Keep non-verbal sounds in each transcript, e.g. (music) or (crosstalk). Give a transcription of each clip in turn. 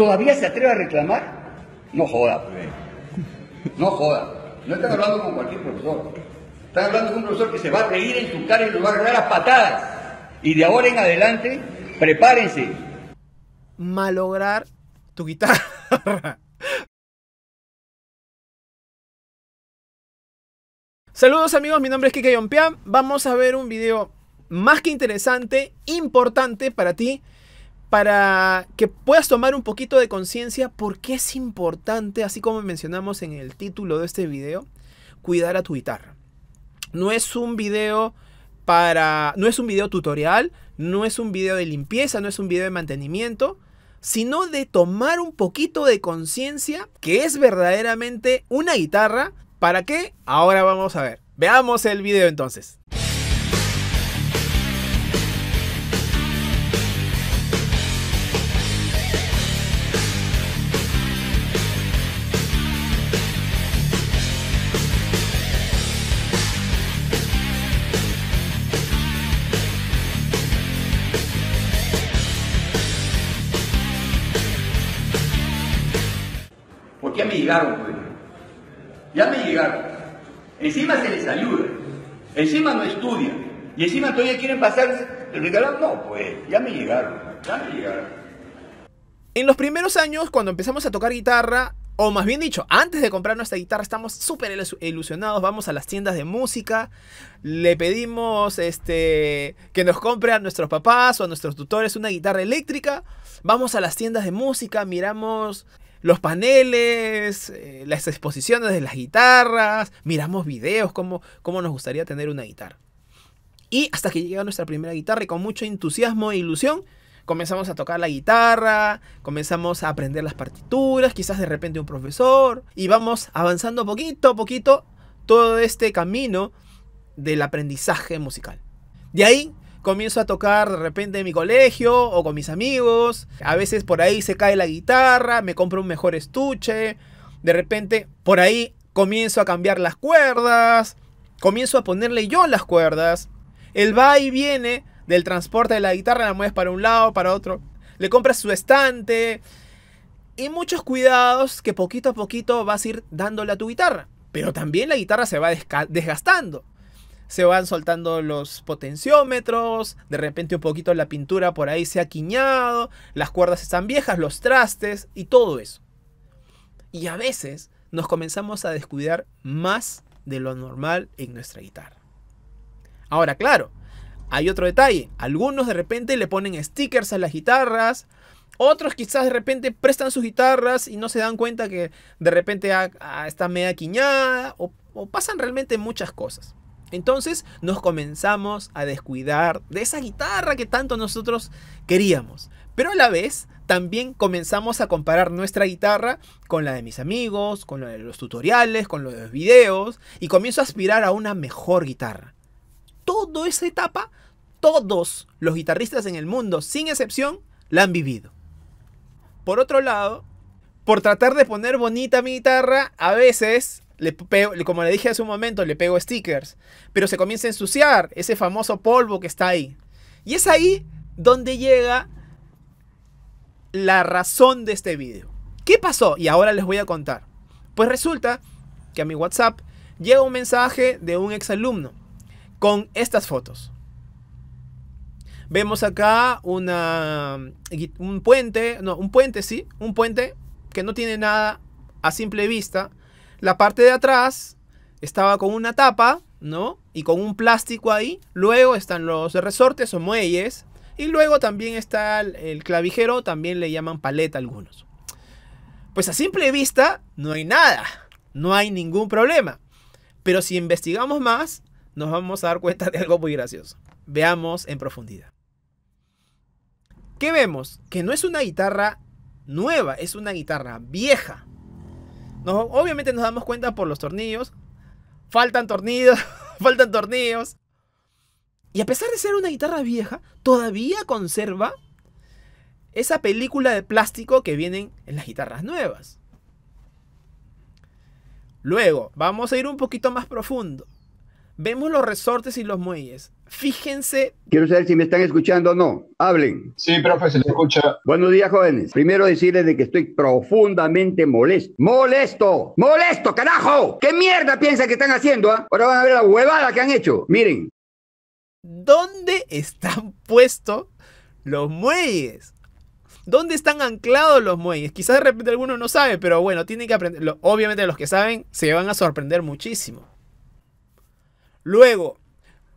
¿Todavía se atreve a reclamar? No joda, pues. No joda. No están hablando con cualquier profesor. Están hablando con un profesor que se va a reír en su cara y le va a regar las patadas. Y de ahora en adelante, prepárense. Malograr tu guitarra. Saludos amigos, mi nombre es Kike Yompian. Vamos a ver un video más que interesante, importante para ti para que puedas tomar un poquito de conciencia porque es importante, así como mencionamos en el título de este video, cuidar a tu guitarra. No es un video para no es un video tutorial, no es un video de limpieza, no es un video de mantenimiento, sino de tomar un poquito de conciencia que es verdaderamente una guitarra. ¿Para qué? Ahora vamos a ver. Veamos el video entonces. Encima se les ayuda, encima no estudian, y encima todavía quieren pasar No, pues ya me llegaron, En los primeros años, cuando empezamos a tocar guitarra, o más bien dicho, antes de comprar nuestra guitarra, estamos súper ilusionados. Vamos a las tiendas de música, le pedimos este, que nos compre a nuestros papás o a nuestros tutores una guitarra eléctrica. Vamos a las tiendas de música, miramos los paneles, eh, las exposiciones de las guitarras, miramos videos, como cómo nos gustaría tener una guitarra. Y hasta que llega nuestra primera guitarra y con mucho entusiasmo e ilusión comenzamos a tocar la guitarra, comenzamos a aprender las partituras, quizás de repente un profesor, y vamos avanzando poquito a poquito todo este camino del aprendizaje musical. De ahí comienzo a tocar de repente en mi colegio o con mis amigos. A veces por ahí se cae la guitarra, me compro un mejor estuche. De repente por ahí comienzo a cambiar las cuerdas, comienzo a ponerle yo las cuerdas. El va y viene del transporte de la guitarra, la mueves para un lado, para otro. Le compras su estante. Y muchos cuidados que poquito a poquito vas a ir dándole a tu guitarra. Pero también la guitarra se va desgastando se van soltando los potenciómetros, de repente un poquito la pintura por ahí se ha quiñado, las cuerdas están viejas, los trastes y todo eso. Y a veces nos comenzamos a descuidar más de lo normal en nuestra guitarra. Ahora, claro, hay otro detalle. Algunos de repente le ponen stickers a las guitarras. Otros quizás de repente prestan sus guitarras y no se dan cuenta que de repente está media quiñada. o pasan realmente muchas cosas. Entonces nos comenzamos a descuidar de esa guitarra que tanto nosotros queríamos. Pero a la vez también comenzamos a comparar nuestra guitarra con la de mis amigos, con la de los tutoriales, con los videos y comienzo a aspirar a una mejor guitarra. Toda esa etapa, todos los guitarristas en el mundo, sin excepción, la han vivido. Por otro lado, por tratar de poner bonita mi guitarra, a veces como le dije hace un momento, le pego stickers, pero se comienza a ensuciar ese famoso polvo que está ahí. Y es ahí donde llega la razón de este video. ¿Qué pasó? Y ahora les voy a contar. Pues resulta que a mi WhatsApp llega un mensaje de un exalumno con estas fotos. Vemos acá una, un puente, no, un puente sí, un puente que no tiene nada a simple vista, la parte de atrás estaba con una tapa, ¿no? Y con un plástico ahí. Luego están los resortes o muelles. Y luego también está el, el clavijero, también le llaman paleta algunos. Pues a simple vista no hay nada, no hay ningún problema. Pero si investigamos más, nos vamos a dar cuenta de algo muy gracioso. Veamos en profundidad. ¿Qué vemos? Que no es una guitarra nueva, es una guitarra vieja obviamente nos damos cuenta por los tornillos. Faltan tornillos, (laughs) faltan tornillos. Y a pesar de ser una guitarra vieja, todavía conserva esa película de plástico que vienen en las guitarras nuevas. Luego, vamos a ir un poquito más profundo vemos los resortes y los muelles. Fíjense. Quiero saber si me están escuchando o no. Hablen. Sí, profe, se escucha. Buenos días, jóvenes. Primero decirles de que estoy profundamente molesto. ¡Molesto! ¡Molesto, carajo! ¿Qué mierda piensan que están haciendo? Ah? Ahora van a ver la huevada que han hecho. Miren. ¿Dónde están (laughs) puestos los muelles? ¿Dónde están anclados los muelles? Quizás de repente alguno no sabe, pero bueno, tienen que aprender. Obviamente los que saben se van a sorprender muchísimo. Luego,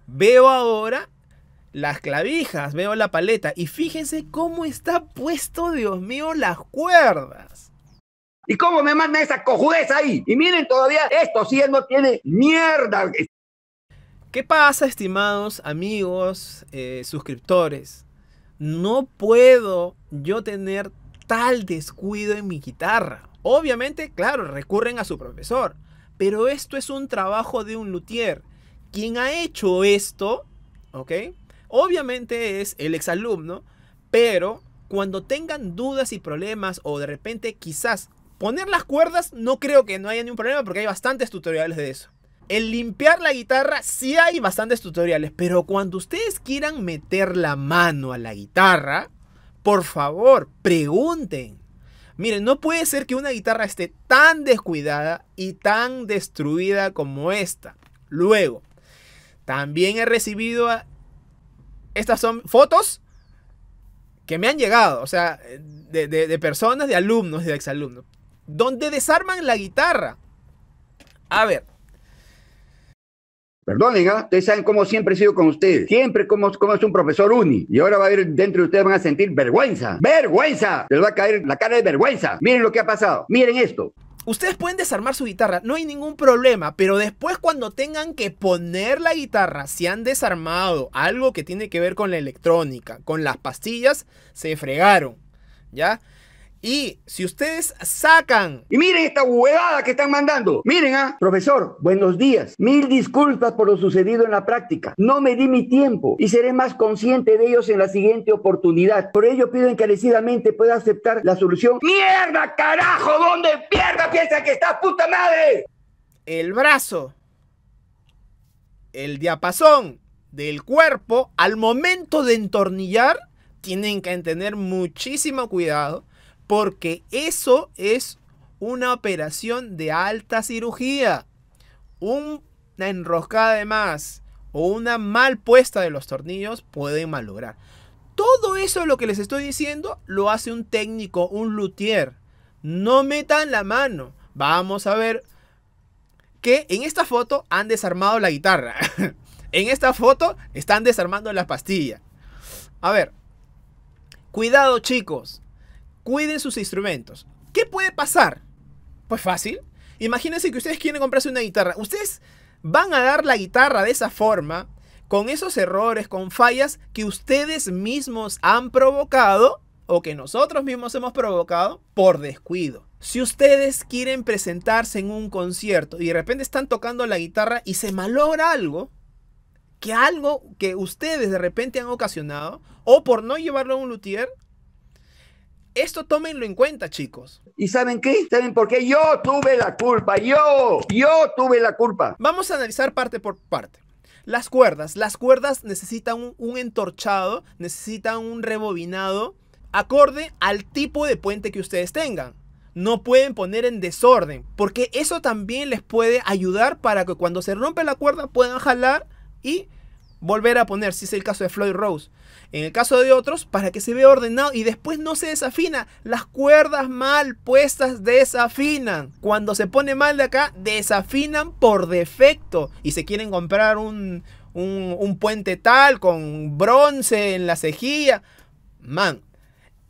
veo ahora las clavijas, veo la paleta y fíjense cómo está puesto, Dios mío, las cuerdas. ¿Y cómo me manda esa cojudez ahí? Y miren todavía, esto si él no tiene mierda. ¿Qué pasa, estimados amigos, eh, suscriptores? No puedo yo tener tal descuido en mi guitarra. Obviamente, claro, recurren a su profesor, pero esto es un trabajo de un luthier quien ha hecho esto, ¿ok? Obviamente es el exalumno, pero cuando tengan dudas y problemas o de repente quizás poner las cuerdas, no creo que no haya ningún problema porque hay bastantes tutoriales de eso. El limpiar la guitarra, sí hay bastantes tutoriales, pero cuando ustedes quieran meter la mano a la guitarra, por favor, pregunten. Miren, no puede ser que una guitarra esté tan descuidada y tan destruida como esta. Luego, también he recibido Estas son fotos que me han llegado, o sea, de, personas, de alumnos, de exalumnos, donde desarman la guitarra. A ver, Perdonen, ¿eh? ustedes saben cómo siempre he sido con ustedes. Siempre como, como es un profesor uni. Y ahora va a ir dentro de ustedes van a sentir vergüenza. ¡Vergüenza! Les va a caer la cara de vergüenza. Miren lo que ha pasado. Miren esto ustedes pueden desarmar su guitarra, no hay ningún problema, pero después cuando tengan que poner la guitarra, si han desarmado algo que tiene que ver con la electrónica, con las pastillas, se fregaron, ¿ya? Y si ustedes sacan... Y miren esta huevada que están mandando. Miren, ah, profesor, buenos días. Mil disculpas por lo sucedido en la práctica. No me di mi tiempo y seré más consciente de ellos en la siguiente oportunidad. Por ello pido encarecidamente pueda aceptar la solución. ¡Mierda, carajo! ¿Dónde pierda piensa que está puta madre? El brazo. El diapasón del cuerpo al momento de entornillar tienen que tener muchísimo cuidado porque eso es una operación de alta cirugía. Una enroscada de más o una mal puesta de los tornillos pueden malograr. Todo eso lo que les estoy diciendo lo hace un técnico, un luthier. No metan la mano. Vamos a ver que en esta foto han desarmado la guitarra. (laughs) en esta foto están desarmando la pastilla. A ver, cuidado chicos cuiden sus instrumentos. ¿Qué puede pasar? Pues fácil. Imagínense que ustedes quieren comprarse una guitarra. Ustedes van a dar la guitarra de esa forma, con esos errores, con fallas que ustedes mismos han provocado o que nosotros mismos hemos provocado por descuido. Si ustedes quieren presentarse en un concierto y de repente están tocando la guitarra y se malogra algo, que algo que ustedes de repente han ocasionado, o por no llevarlo a un luthier, esto tómenlo en cuenta, chicos. ¿Y saben qué? ¿Saben por qué? Yo tuve la culpa, yo, yo tuve la culpa. Vamos a analizar parte por parte. Las cuerdas, las cuerdas necesitan un, entorchado, necesitan un rebobinado acorde al tipo de puente que ustedes tengan. No pueden poner en desorden, porque eso también les puede ayudar para que cuando se rompe la cuerda puedan jalar y volver a poner, si es el caso de Floyd Rose, en el caso de otros, para que se vea ordenado y después no se desafina. Las cuerdas mal puestas desafinan. Cuando se pone mal de acá, desafinan por defecto. Y se quieren comprar un, puente tal, con bronce en la cejilla. Man,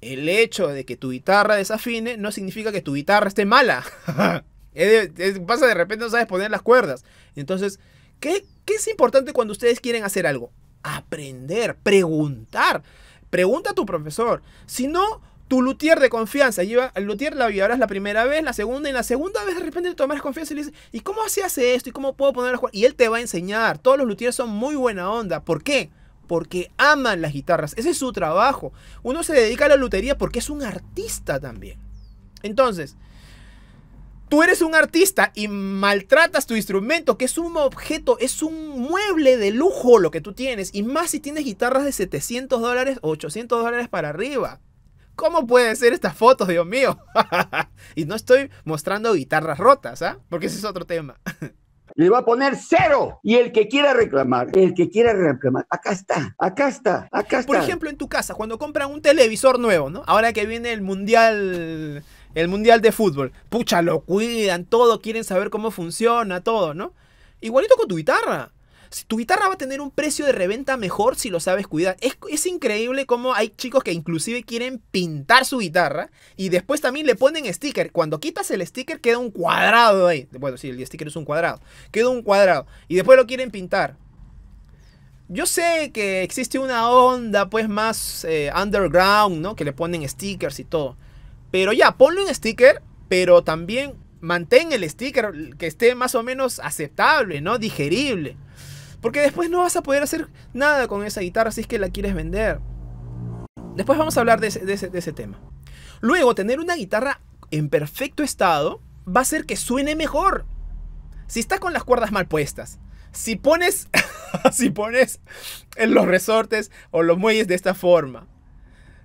el hecho de que tu guitarra desafine no significa que tu guitarra esté mala. (laughs) pasa de repente no sabes poner las cuerdas. Entonces, ¿Qué, es importante cuando ustedes quieren hacer algo? Aprender, preguntar. Pregunta a tu profesor. Si no, tu luthier de confianza. Lleva, el luthier la llevarás la primera vez, la segunda, y la segunda vez de repente le tomarás confianza y le dices, ¿y cómo se hace esto? ¿Y cómo puedo poner jugar? Y él te va a enseñar. Todos los luthiers son muy buena onda. ¿Por qué? Porque aman las guitarras. Ese es su trabajo. Uno se dedica a la lutería porque es un artista también. Entonces, tú eres un artista y maltratas tu instrumento, que es un objeto, es un mueble de lujo lo que tú tienes, y más si tienes guitarras de 700 dólares o 800 dólares para arriba. ¿Cómo pueden ser estas fotos, Dios mío? (laughs) y no estoy mostrando guitarras rotas, ¿ah? Porque ese es otro tema. (laughs) Le va a poner cero. Y el que quiera reclamar, el que quiera reclamar, acá está, acá está, acá está. Por ejemplo, en tu casa, cuando compran un televisor nuevo, ¿no? Ahora que viene el mundial el Mundial de Fútbol. Pucha, lo cuidan, todo, quieren saber cómo funciona, todo, ¿no? Igualito con tu guitarra. Si tu guitarra va a tener un precio de reventa mejor si lo sabes cuidar. Es, increíble cómo hay chicos que inclusive quieren pintar su guitarra y después también le ponen sticker. Cuando quitas el sticker queda un cuadrado ahí. Bueno, sí, el sticker es un cuadrado. Queda un cuadrado. Y después lo quieren pintar. Yo sé que existe una onda pues más eh, underground, ¿no? Que le ponen stickers y todo. Pero ya, ponle un sticker, pero también mantén el sticker que esté más o menos aceptable, ¿no? Digerible. Porque después no vas a poder hacer nada con esa guitarra si es que la quieres vender. Después vamos a hablar de ese, tema. Luego, tener una guitarra en perfecto estado va a hacer que suene mejor. Si está con las cuerdas mal puestas, si pones, (laughs) si pones en los resortes o los muelles de esta forma,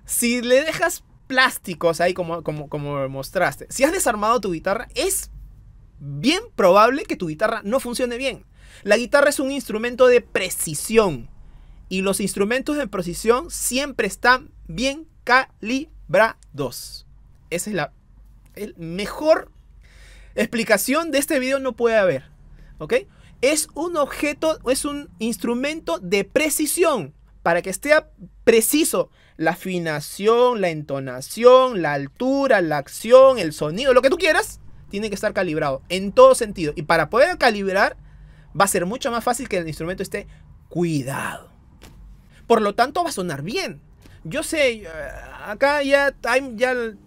si le dejas plásticos ahí como, como, mostraste. Si has desarmado tu guitarra, es bien probable que tu guitarra no funcione bien. La guitarra es un instrumento de precisión y los instrumentos de precisión siempre están bien calibrados. Esa es la el mejor explicación de este video no puede haber. ¿Ok? Es un objeto, es un instrumento de precisión para que esté preciso la afinación, la entonación, la altura, la acción, el sonido, lo que tú quieras, tiene que estar calibrado en todo sentido. Y para poder calibrar, va a ser mucho más fácil que el instrumento esté cuidado. Por lo tanto, va a sonar bien. Yo sé, eh, acá ya,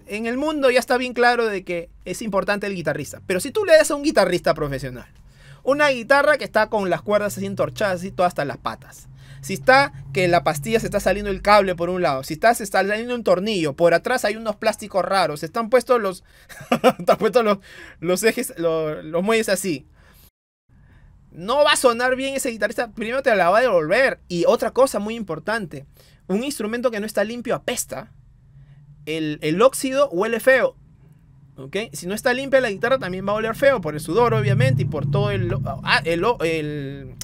en el mundo ya está bien claro de que es importante el guitarrista. Pero si tú le das a un guitarrista profesional una guitarra que está con las cuerdas así entorchadas, y todas hasta las patas si está que la pastilla se está saliendo el cable por un lado, si está se está saliendo un tornillo, por atrás hay unos plásticos raros, están puestos los, (laughs) están puestos los, ejes, los, muelles así. No va a sonar bien ese guitarrista, primero te la va a devolver. Y otra cosa muy importante, un instrumento que no está limpio apesta. El, el, óxido huele feo. Si no está limpia la guitarra también va a oler feo por el sudor, obviamente, y por todo ah, el,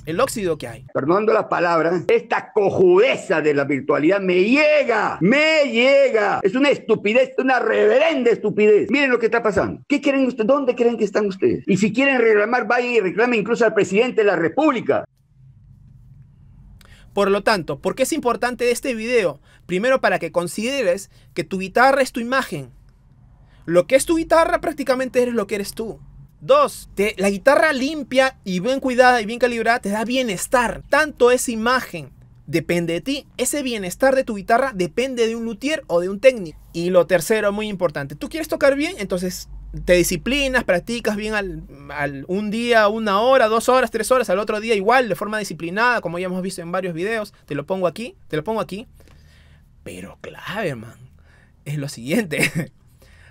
el, óxido que hay. Perdonando las palabras, esta cojudeza de la virtualidad me llega, me llega. Es una estupidez, una reverenda estupidez. Miren lo que está pasando. ¿Qué quieren ustedes? ¿Dónde creen que están ustedes? Y si quieren reclamar, vaya y reclame incluso al presidente de la República. Por lo tanto, ¿por qué es importante este video? Primero para que consideres que tu guitarra es tu imagen lo que es tu guitarra prácticamente eres lo que eres tú. te La guitarra limpia y bien cuidada y bien calibrada te da bienestar. Tanto esa imagen depende de ti. Ese bienestar de tu guitarra depende de un luthier o de un técnico. Y lo tercero, muy importante, tú quieres tocar bien, entonces te disciplinas, practicas bien al, un día, una hora, dos horas, tres horas, al otro día igual, de forma disciplinada, como ya hemos visto en varios videos. Te lo pongo aquí, te lo pongo aquí. Pero clave, man, es lo siguiente. (laughs)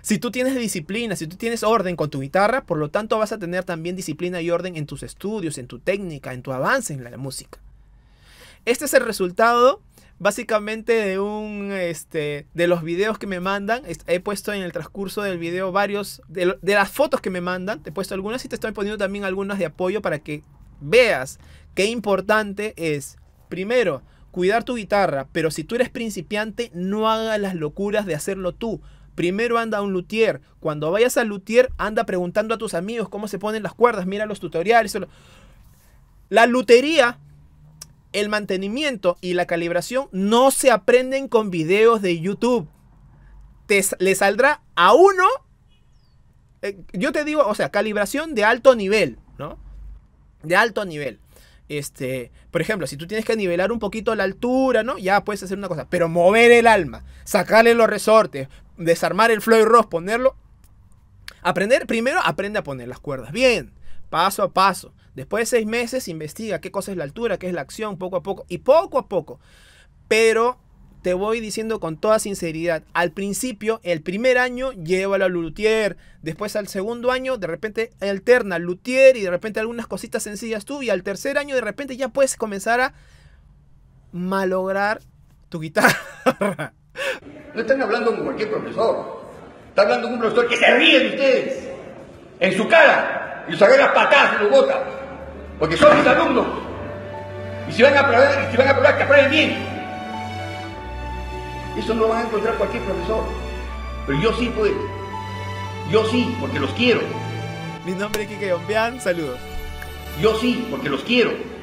Si tú tienes disciplina, si tú tienes orden con tu guitarra, por lo tanto vas a tener también disciplina y orden en tus estudios, en tu técnica, en tu avance en la, música. Este es el resultado básicamente de un este, de los videos que me mandan he puesto en el transcurso del video varios de, de, las fotos que me mandan te he puesto algunas y te estoy poniendo también algunas de apoyo para que veas qué importante es primero cuidar tu guitarra pero si tú eres principiante no hagas las locuras de hacerlo tú Primero anda un luthier. Cuando vayas al luthier, anda preguntando a tus amigos cómo se ponen las cuerdas, mira los tutoriales. La lutería, el mantenimiento y la calibración no se aprenden con videos de YouTube. le saldrá a uno, eh, yo te digo, o sea, calibración de alto nivel, ¿no? De alto nivel. Este, por ejemplo, si tú tienes que nivelar un poquito la altura, ¿no? Ya puedes hacer una cosa, pero mover el alma, sacarle los resortes, desarmar el Floyd Ross, ponerlo. Aprender, primero aprende a poner las cuerdas bien, paso a paso. Después de seis meses, investiga qué cosa es la altura, qué es la acción, poco a poco y poco a poco. Pero te voy diciendo con toda sinceridad, al principio, el primer año, llévalo a Luthier. Después al segundo año, de repente alterna Luthier y de repente algunas cositas sencillas tú. Y al tercer año, de repente ya puedes comenzar a malograr tu guitarra. (laughs) No están hablando con cualquier profesor. Está hablando con un profesor que se ríe de ustedes. En su cara. Y los agarra las patadas y los bota. Porque son mis alumnos. Y si van a probar, si van a que aprenden bien. Eso no lo van a encontrar cualquier profesor. Pero yo sí puedo. Yo sí, porque los quiero. Mi nombre es Kike Yombian, saludos. Yo sí, porque los quiero.